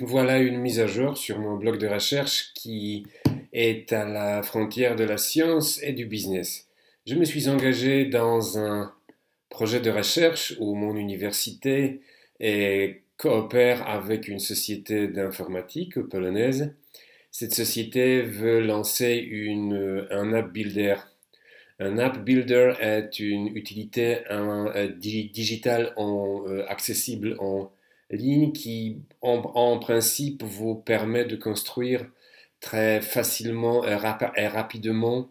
Voilà une mise à jour sur mon blog de recherche qui est à la frontière de la science et du business. Je me suis engagé dans un projet de recherche où mon université coopère avec une société d'informatique polonaise. Cette société veut lancer une, un app builder. Un app builder est une utilité un, euh, digitale euh, accessible en ligne qui, en, principe, vous permet de construire très facilement et, et, rapidement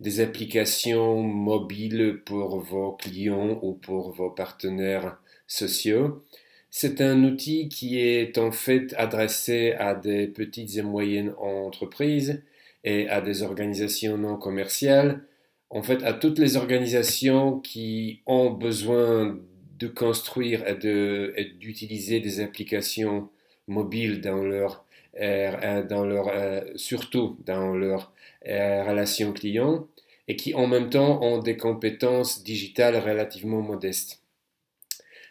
des applications mobiles pour vos clients ou pour vos partenaires sociaux. C'est un outil qui est en fait adressé à des petites et moyennes entreprises et à des organisations non commerciales, en fait à toutes les organisations qui ont besoin de construire et, de, d'utiliser des applications mobiles dans leur, euh, euh, dans leur, euh, surtout dans leur relation client et qui en même temps ont des compétences digitales relativement modestes.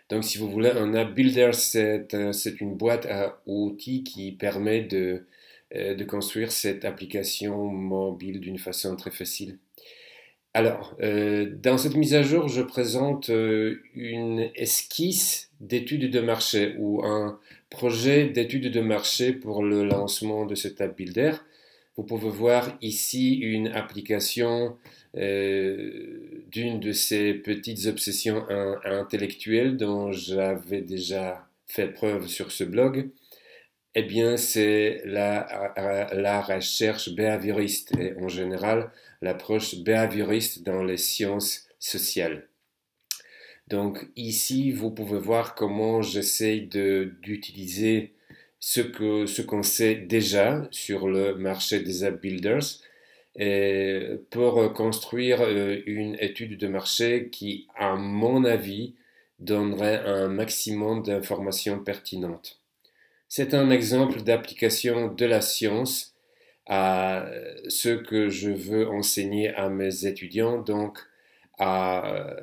Donc si vous voulez, un app builder, c'est, c'est une boîte à outils qui permet de, de construire cette application mobile d'une façon très facile. Alors, euh, dans cette mise à jour, je présente euh, une esquisse d'études de marché ou un projet d'études de marché pour le lancement de cette app Builder. Vous pouvez voir ici une application euh, d'une de ces petites obsessions intellectuelles dont j'avais déjà fait preuve sur ce blog. Eh bien, c'est euh, la, recherche behavioriste et en général l'approche behavioriste dans les sciences sociales. Donc ici, vous pouvez voir comment j'essaye d'utiliser ce qu'on ce sait déjà sur le marché des app builders pour construire euh, une étude de marché qui, à mon avis, donnerait un maximum d'informations pertinentes. C'est un exemple d'application de la science à ce que je veux enseigner à mes étudiants, donc à,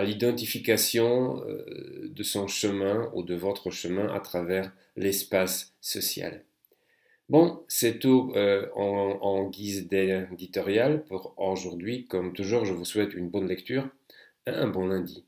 l'identification euh, de son chemin ou de votre chemin à travers l'espace social. Bon, c'est tout euh, en guise d'éditorial pour aujourd'hui. Comme toujours, je vous souhaite une bonne lecture et un bon lundi.